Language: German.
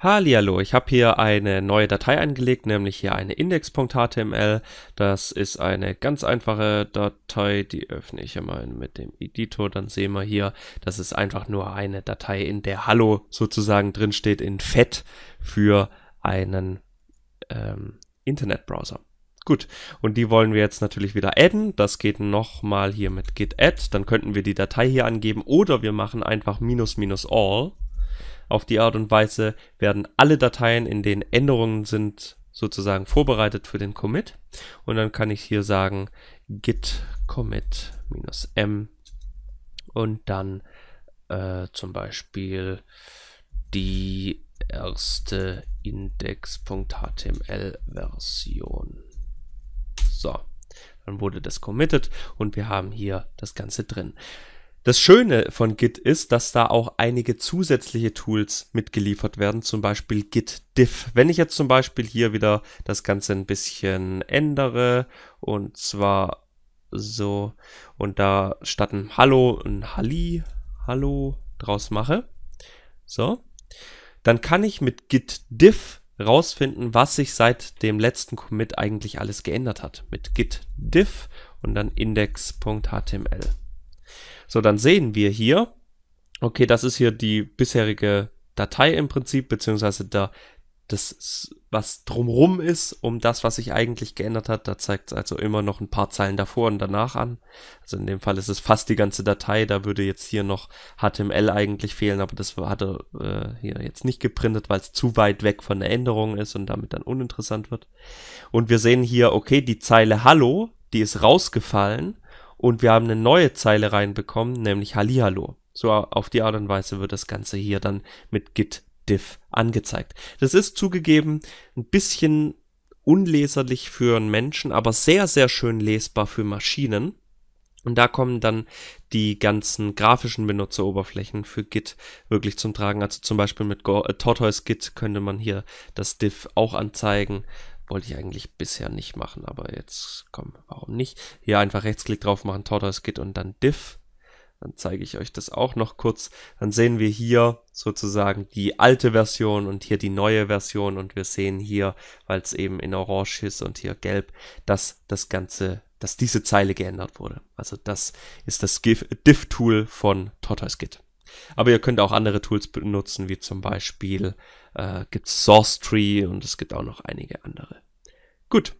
Hallihallo, ich habe hier eine neue Datei angelegt, nämlich hier eine index.html. Das ist eine ganz einfache Datei, die öffne ich einmal mit dem Editor, dann sehen wir hier, das ist einfach nur eine Datei, in der Hallo sozusagen drinsteht in Fett für einen ähm, Internetbrowser. Gut, und die wollen wir jetzt natürlich wieder adden. Das geht nochmal hier mit git add. Dann könnten wir die Datei hier angeben oder wir machen einfach minus minus all auf die Art und Weise werden alle Dateien, in denen Änderungen sind, sozusagen vorbereitet für den Commit. Und dann kann ich hier sagen git commit m und dann äh, zum Beispiel die erste index.html-Version. So, dann wurde das committed und wir haben hier das Ganze drin. Das Schöne von Git ist, dass da auch einige zusätzliche Tools mitgeliefert werden, zum Beispiel Git Diff. Wenn ich jetzt zum Beispiel hier wieder das Ganze ein bisschen ändere und zwar so und da statt ein Hallo ein Halli, Hallo draus mache, so, dann kann ich mit Git Diff rausfinden, was sich seit dem letzten Commit eigentlich alles geändert hat. Mit Git Diff und dann index.html. So, dann sehen wir hier, okay, das ist hier die bisherige Datei im Prinzip, beziehungsweise da, das, was drumrum ist, um das, was sich eigentlich geändert hat. Da zeigt es also immer noch ein paar Zeilen davor und danach an. Also in dem Fall ist es fast die ganze Datei. Da würde jetzt hier noch HTML eigentlich fehlen, aber das hatte äh, hier jetzt nicht geprintet, weil es zu weit weg von der Änderung ist und damit dann uninteressant wird. Und wir sehen hier, okay, die Zeile Hallo, die ist rausgefallen und wir haben eine neue Zeile reinbekommen, nämlich Hallihallo. So auf die Art und Weise wird das Ganze hier dann mit Git Diff angezeigt. Das ist zugegeben ein bisschen unleserlich für einen Menschen, aber sehr, sehr schön lesbar für Maschinen. Und da kommen dann die ganzen grafischen Benutzeroberflächen für Git wirklich zum Tragen. Also zum Beispiel mit äh, Tortoise Git könnte man hier das Diff auch anzeigen. Wollte ich eigentlich bisher nicht machen, aber jetzt, komm, warum nicht? Hier einfach Rechtsklick drauf machen, Tortoise Git und dann Diff. Dann zeige ich euch das auch noch kurz. Dann sehen wir hier sozusagen die alte Version und hier die neue Version und wir sehen hier, weil es eben in Orange ist und hier gelb, dass das Ganze, dass diese Zeile geändert wurde. Also das ist das Diff-Tool von Tortoise Git. Aber ihr könnt auch andere Tools benutzen, wie zum Beispiel äh, gibt es SourceTree und es gibt auch noch einige andere. Gut,